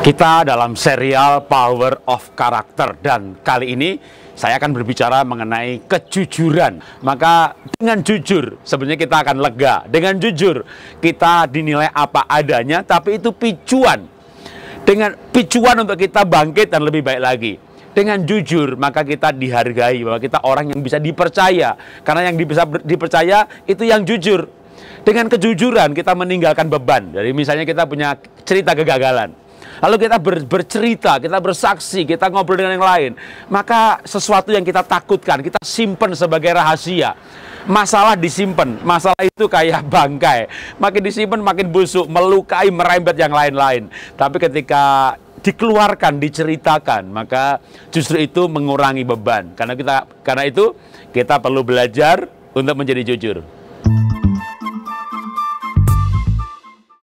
Kita dalam serial Power of Character dan kali ini saya akan berbicara mengenai kejujuran. Maka dengan jujur sebenarnya kita akan lega. Dengan jujur kita dinilai apa adanya tapi itu picuan. Dengan picuan untuk kita bangkit dan lebih baik lagi. Dengan jujur maka kita dihargai bahwa kita orang yang bisa dipercaya. Karena yang bisa dipercaya itu yang jujur. Dengan kejujuran kita meninggalkan beban. Jadi misalnya kita punya cerita kegagalan Lalu kita ber, bercerita, kita bersaksi, kita ngobrol dengan yang lain. Maka sesuatu yang kita takutkan, kita simpen sebagai rahasia. Masalah disimpan, masalah itu kayak bangkai. Makin disimpan makin busuk, melukai, merembet yang lain-lain. Tapi ketika dikeluarkan, diceritakan, maka justru itu mengurangi beban. Karena kita karena itu kita perlu belajar untuk menjadi jujur.